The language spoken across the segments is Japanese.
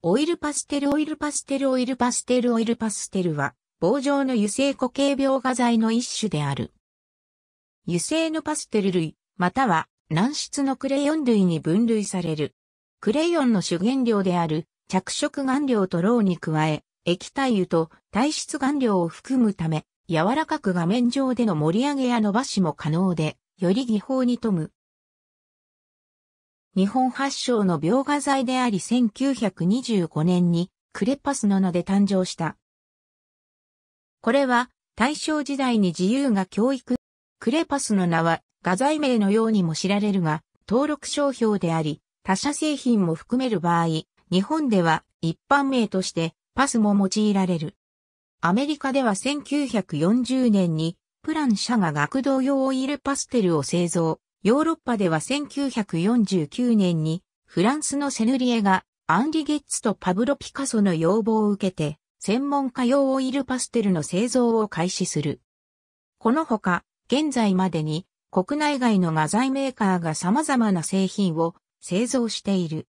オイルパステルオイルパステルオイルパステルオイルパステルは棒状の油性固形描画剤の一種である。油性のパステル類、または軟質のクレヨン類に分類される。クレヨンの主原料である着色顔料とろうに加え、液体油と体質顔料を含むため、柔らかく画面上での盛り上げや伸ばしも可能で、より技法に富む日本発祥の描画材であり1925年にクレパスなので誕生した。これは大正時代に自由が教育。クレパスの名は画材名のようにも知られるが、登録商標であり、他社製品も含める場合、日本では一般名としてパスも用いられる。アメリカでは1940年にプラン社が学童用オイルパステルを製造。ヨーロッパでは1949年にフランスのセヌリエがアンリ・ゲッツとパブロ・ピカソの要望を受けて専門家用オイルパステルの製造を開始する。このほか現在までに国内外の画材メーカーが様々な製品を製造している。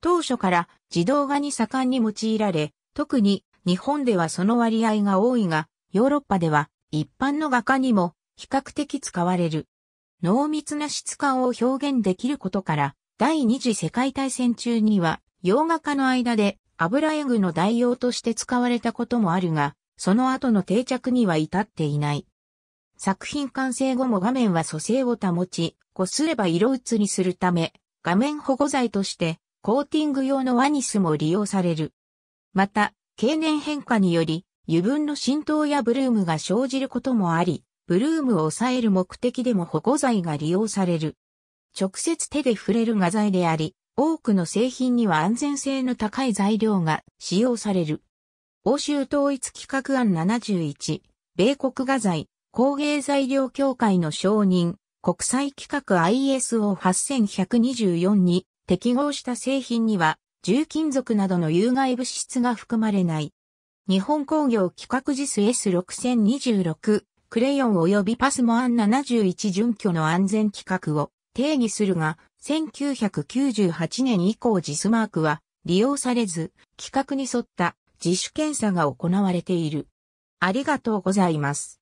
当初から自動画に盛んに用いられ、特に日本ではその割合が多いが、ヨーロッパでは一般の画家にも比較的使われる。濃密な質感を表現できることから、第二次世界大戦中には、洋画家の間で油絵具の代用として使われたこともあるが、その後の定着には至っていない。作品完成後も画面は蘇生を保ち、こすれば色移りするため、画面保護剤として、コーティング用のワニスも利用される。また、経年変化により、油分の浸透やブルームが生じることもあり、ブルームを抑える目的でも保護剤が利用される。直接手で触れる画材であり、多くの製品には安全性の高い材料が使用される。欧州統一規格案71、米国画材、工芸材料協会の承認、国際規格 ISO8124 に適合した製品には、重金属などの有害物質が含まれない。日本工業規格実 S6026 クレヨン及びパスモアン71準拠の安全規格を定義するが、1998年以降ジスマークは利用されず、規格に沿った自主検査が行われている。ありがとうございます。